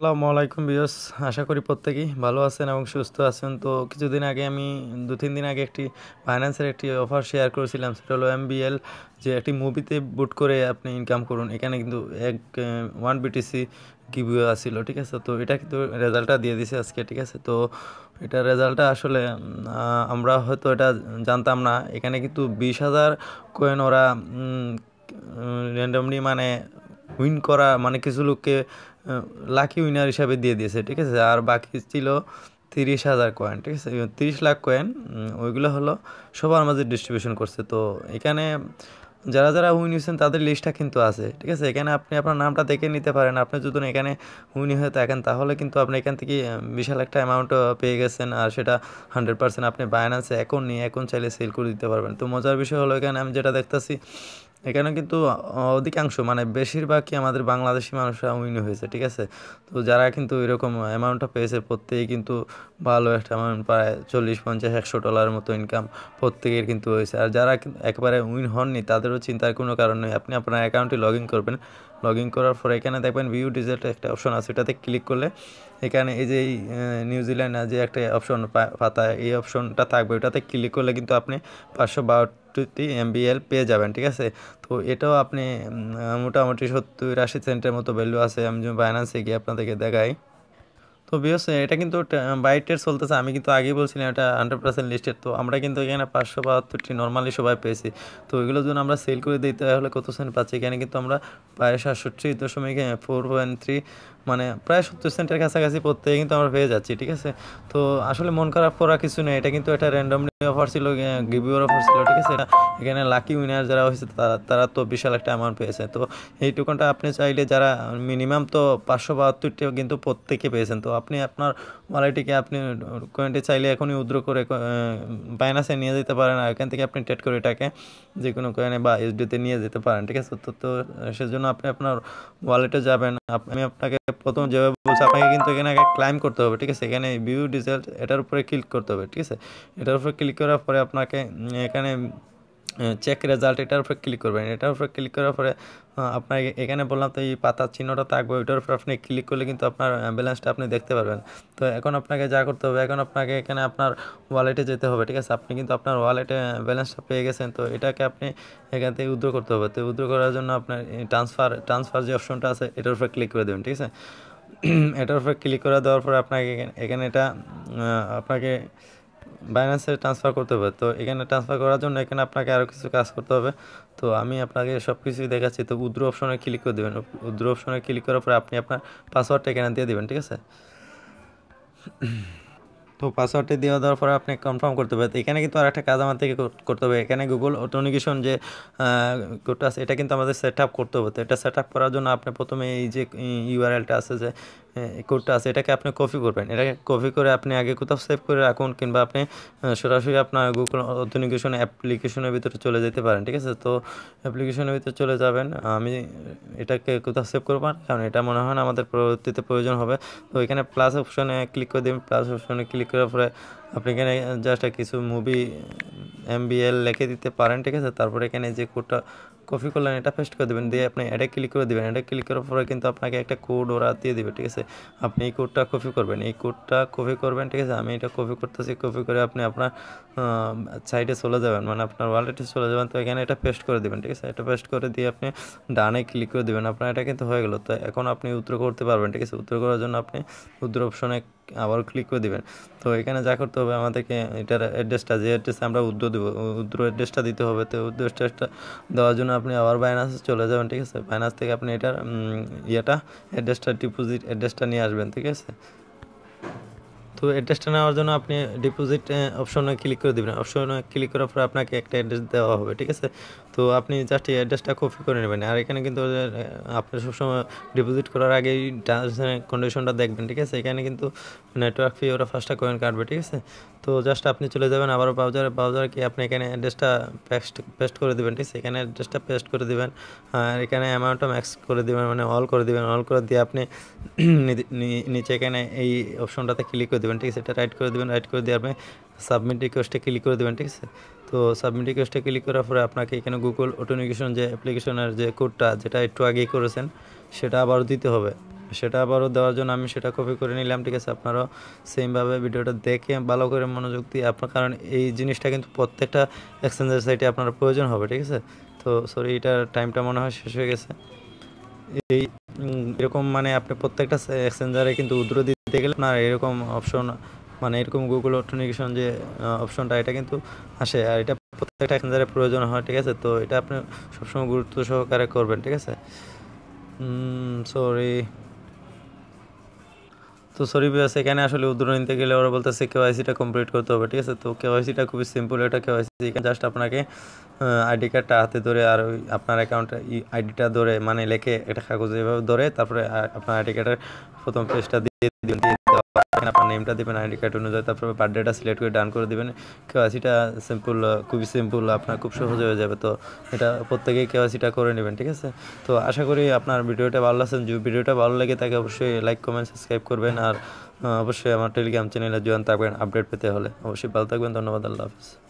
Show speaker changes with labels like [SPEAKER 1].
[SPEAKER 1] আসসালামু আলাইকুম বিয়স আশা করি প্রত্যেকেই ভালো আছেন এবং সুস্থ আছেন তো কিছুদিন আগে আমি দু তিন দিন আগে একটি ফাইন্যান্সের একটি অফার শেয়ার করেছিলাম সেটা হলো এমবিএল যে একটি মুভিতে বুট করে আপনি ইনকাম করুন এখানে কিন্তু এক ওয়ান বিটিসি গিভিও আসছিল ঠিক আছে তো এটা কিন্তু রেজাল্টটা দিয়ে দিছে আজকে ঠিক আছে তো এটা রেজাল্টটা আসলে আমরা হয়তো এটা জানতাম না এখানে কিন্তু বিশ হাজার কয়েন ওরা র্যান্ডমলি মানে উইন করা মানে কিছু লোককে লাকি উইনার হিসাবে দিয়ে দিয়েছে ঠিক আছে আর বাকি ছিল তিরিশ হাজার কয়েন ঠিক আছে তিরিশ লাখ কয়েন ওইগুলো হলো সবার মাঝে ডিস্ট্রিবিউশন করছে তো এখানে যারা যারা উইন হয়েছেন তাদের লিস্টটা কিন্তু আছে ঠিক আছে এখানে আপনি আপনার নামটা দেখে নিতে পারেন আপনি যদি এখানে উইন হয়ে থাকেন তাহলে কিন্তু আপনি এখান থেকে বিশাল একটা অ্যামাউন্ট পেয়ে গেছেন আর সেটা হান্ড্রেড পার্সেন্ট আপনি বায়ানান্সে এখন নিয়ে এখন চাইলে সেল করে দিতে পারবেন তো মজার বিষয় হলো এখানে আমি যেটা দেখতেছি এখানে কিন্তু অধিকাংশ মানে বেশিরভাগই আমাদের বাংলাদেশি মানুষরা উইন হয়েছে ঠিক আছে তো যারা কিন্তু এরকম অ্যামাউন্টটা পেয়েছে প্রত্যেকেই কিন্তু ভালো একটা অ্যামাউন্ট প্রায় চল্লিশ পঞ্চাশ একশো ডলারের মতো ইনকাম প্রত্যেকের কিন্তু হয়েছে আর যারা একবারে উইন হননি তাদেরও চিন্তার কোনো কারণ নেই আপনি আপনার অ্যাকাউন্টে লগ ইন করবেন লগ ইন করার পর এখানে দেখবেন ভিউ ডিজেট একটা অপশন আছে এটাতে ক্লিক করলে এখানে এই যে নিউজিল্যান্ড যে একটা অপশন পাতা এই অপশনটা থাকবে ওটাতে ক্লিক করলে কিন্তু আপনি পাঁচশো বারো টুটি এমবিএল পেয়ে যাবেন ঠিক আছে তো এটাও আপনি মোটামুটি সত্তর আশি সেন্টের মতো ভ্যালু আছে আমি বাইনান্সে গিয়ে আপনাদেরকে দেখাই তো বিয়স এটা কিন্তু বাই টেট চলতেছে আমি কিন্তু আগেই বলছিলাম এটা হান্ড্রেড পার্সেন্ট লিস্টের তো আমরা কিন্তু এখানে পাঁচশো বাহাত্তরটি নর্মালি সবাই পেয়েছি তো এগুলো যদি আমরা সেল করে দিই তাহলে কত সেন্ট পাচ্ছি এখানে কিন্তু আমরা প্রায় সাতষট্টি দশমিক ফোর পয়েন্ট থ্রি মানে প্রায় সত্তর সেন্টের কাছাকাছি পড়তে কিন্তু আমরা পেয়ে যাচ্ছি ঠিক আছে তো আসলে মন খারাপ করা কিছু নেই এটা কিন্তু এটা র্যান্ডামলি অফার ছিল গিভিওর অফার ছিল ঠিক আছে এটা এখানে লাকি উইনার যারা হয়েছে তারা তারা তো বিশাল একটা অ্যামাউন্ট পেয়েছে তো এই টোকনটা আপনি চাইলে যারা মিনিমাম তো পাঁচশো বাহাত্তরটি কিন্তু প্রত্যেকে পেয়েছেন তো আপনি আপনার ওয়ালেটিকে আপনি কয়েনটি চাইলে এখনই উদ্র করে বাইনাসে নিয়ে যেতে পারেন আর এখান থেকে আপনি ট্রেড করে এটাকে যে কোনো কয়েনে বা এসডিতে নিয়ে যেতে পারেন ঠিক আছে তো তো সেজন্য আপনি আপনার ওয়ালেটে যাবেন আমি আপনাকে প্রথম যেভাবে বলছে আপনাকে কিন্তু এখানে আগে ক্লাইম করতে হবে ঠিক আছে এখানে ভিউ ডিজেল এটার উপরে ক্লিক করতে হবে ঠিক আছে এটার উপরে ক্লিক করার পরে আপনাকে এখানে চেক রেজাল্ট এটার উপরে ক্লিক করবেন এটার উপরে ক্লিক করার পরে আপনার এখানে বললাম তো এই পাতার চিহ্নটা থাকবে ওইটার উপর আপনি ক্লিক করলে কিন্তু আপনার ব্যালেন্সটা আপনি দেখতে পারবেন তো এখন আপনাকে যা করতে হবে এখন আপনাকে এখানে আপনার ওয়ালেটে যেতে হবে ঠিক আছে আপনি কিন্তু আপনার ওয়ালেটে ব্যালেন্সটা পেয়ে গেছেন তো এটাকে আপনি এখান থেকে উদ্রো করতে হবে তো উদ্রো করার জন্য আপনার ট্রান্সফার ট্রান্সফার যে অপশনটা আছে এটার উপরে ক্লিক করে দেবেন ঠিক আছে এটার উপরে ক্লিক করে দেওয়ার পরে আপনাকে এখানে এটা আপনাকে বাইন্যান্সে ট্রান্সফার করতে হবে তো এখানে ট্রান্সফার করার জন্য এখানে আপনাকে আরও কিছু কাজ করতে হবে তো আমি আপনাকে সব কিছুই দেখাচ্ছি তো উদ্র অপশনে ক্লিক করে দেবেন উদ্র অপশনে ক্লিক করার পরে আপনি আপনার পাসওয়ার্ডটা এখানে দিয়ে দেবেন ঠিক আছে তো পাসওয়ার্ডটি দিয়ে দেওয়ার পরে আপনি কনফার্ম করতে পারেন এখানে কিন্তু আর একটা কাজ আমার থেকে করতে হবে এখানে গুগল অটোনিকেশন যে কোডটা আছে এটা কিন্তু আমাদের সেট আপ করতে হবে তো এটা সেট আপ করার জন্য আপনি প্রথমে এই যে ইউআরএলটা আছে যে কোডটা হ্যাঁ, আছে এটাকে আপনি কপি করবেন এটাকে কপি করে আপনি আগে কোথাও সেভ করে রাখুন কিংবা আপনি সরাসরি আপনার গুগল অথেনিকেশন অ্যাপ্লিকেশনের ভিতরে চলে যেতে পারেন ঠিক আছে তো অ্যাপ্লিকেশনের ভিতরে চলে যাবেন আমি এটাকে কোথাও সেভ করবো কারণ এটা মনে হয় না আমাদের পরবর্তীতে প্রয়োজন হবে তো এখানে প্লাস অপশনে ক্লিক করে দিন প্লাস অপশনে ক্লিক করার পরে আপনি এখানে জাস্ট কিছু মুভি এল লিখে দিতে পারেন ঠিক আছে তারপরে এখানে যে কোডটা কপি করলেন এটা পেস্ট করে দেবেন দিয়ে আপনি এটা ক্লিক করে দেবেন এটা ক্লিক করার পরে কিন্তু আপনাকে একটা কোড ওরা দিয়ে দেবে ঠিক আছে আপনি এই কোডটা কপি করবেন এই কোডটা কপি করবেন ঠিক আছে আমি এটা কপি করতেছি কপি করে আপনি আপনার সাইডে চলে যাবেন মানে আপনার ওয়ালেটে চলে যাবেন তো এখানে এটা পেস্ট করে দেবেন ঠিক আছে এটা পেস্ট করে দিয়ে আপনি ডানে ক্লিক করে দেবেন আপনার এটা কিন্তু হয়ে গেলো তো এখন আপনি উত্তর করতে পারবেন ঠিক আছে উত্তর করার জন্য আপনি উত্তর অপশনে আবার ক্লিক করে দেবেন তো এখানে যা করতে হবে আমাদেরকে এটার অ্যাড্রেসটা যে অ্যাড্রেসে আমরা উদ্র দেবো উদ্র অ্যাড্রেসটা দিতে হবে তো উদ্র অ্যাড্রেসটা দেওয়ার জন্য আপনি আবার বাইনাসে চলে যাবেন ঠিক আছে বাইনাস থেকে আপনি এটার ইয়েটা অ্যাড্রেসটা ডিপোজিট অ্যাড্রেসটা নিয়ে আসবেন ঠিক আছে তো অ্যাড্রেসটা নেওয়ার জন্য আপনি ডিপোজিট অপশনে ক্লিক করে দেবেন অপশনে ক্লিক করার পর আপনাকে একটা অ্যাড্রেস দেওয়া হবে ঠিক আছে তো আপনি জাস্ট এই অ্যাড্রেসটা কপি করে নেবেন আর এখানে কিন্তু আপনি সবসময় ডিপোজিট করার আগে টার্মস কন্ডিশনটা দেখবেন ঠিক আছে এখানে কিন্তু নেটওয়ার্ক ফি ওরা ফার্স্টটা কয়েন কাটবে ঠিক আছে তো জাস্ট আপনি চলে যাবেন আবারও ব্রাউজারে ব্রাউজার কি আপনি এখানে অ্যাড্রেসটা পেস্ট পেস্ট করে দেবেন ঠিক আছে এখানে অ্যাড্রেসটা পেস্ট করে দেবেন আর এখানে অ্যামাউন্টটা ম্যাক্স করে দেবেন মানে অল করে দেবেন অল করে দিয়ে আপনি নিচে এখানে এই অপশনটাতে ক্লিক করে দেবেন দেবেন ঠিক আছে এটা রাইট করে দেবেন রাইট করে দেওয়ার পরে সাবমিট রিকোয়েস্টে ক্লিক করে দেবেন ঠিক আছে তো সাবমিট রিকোয়েস্টে ক্লিক করার পরে আপনাকে এখানে গুগল অটোনিকেশন যে অ্যাপ্লিকেশনের যে কোডটা যেটা একটু আগেই করেছেন সেটা আবারও দিতে হবে সেটা আবারও দেওয়ার জন্য আমি সেটা কপি করে নিলাম ঠিক আছে আপনারাও সেমভাবে ভিডিওটা দেখে ভালো করে মনোযোগ দিয়ে আপনার কারণ এই জিনিসটা কিন্তু প্রত্যেকটা এক্সচেঞ্জের সাইটে আপনার প্রয়োজন হবে ঠিক আছে তো সরি এটার টাইমটা মনে হয় শেষ হয়ে গেছে এই এরকম মানে আপনি প্রত্যেকটা এক্সচেঞ্জারে কিন্তু উদ্র গেলে আপনার এরকম অপশন মানে এরকম গুগল অথেন্টিকেশন যে অপশনটা এটা কিন্তু আসে আর এটা প্রত্যেকটা এক্সচেঞ্জারে প্রয়োজন হয় ঠিক আছে তো এটা আপনি সবসময় গুরুত্ব সহকারে করবেন ঠিক আছে সরি তো সরি বিয়াস এখানে আসলে উদাহরণ নিতে গেলে ওরা বলতেছে কেওয়াইসিটা কমপ্লিট করতে হবে ঠিক আছে তো কেওয়াইসিটা খুবই সিম্পল এটা কেওয়াইসি এখানে জাস্ট আপনাকে আইডি কার্ডটা হাতে ধরে আর ওই আপনার অ্যাকাউন্টে আইডিটা ধরে মানে লেখে এটা কাগজ এভাবে ধরে তারপরে আপনার আইডি কার্ডের প্রথম পেজটা দিয়ে দিয়ে আপনার নেমটা দেবেন আইডি কার্ড অনুযায়ী তারপর বার্থ ডেটা সিলেক্ট করে ডান করে দেবেন কেওয়াইসিটা সিম্পল খুবই সিম্পল আপনার খুব সহজে হয়ে যাবে তো এটা প্রত্যেকেই কেওয়াইসিটা করে নেবেন ঠিক আছে তো আশা করি আপনার ভিডিওটা ভালো লাগছে যদি ভিডিওটা ভালো লাগে তাকে অবশ্যই লাইক কমেন্ট সাবস্ক্রাইব করবেন আর অবশ্যই আমার টেলিগ্রাম চ্যানেলে জয়েন থাকবেন আপডেট পেতে হলে অবশ্যই ভালো থাকবেন ধন্যবাদ আল্লাহ হাফিজ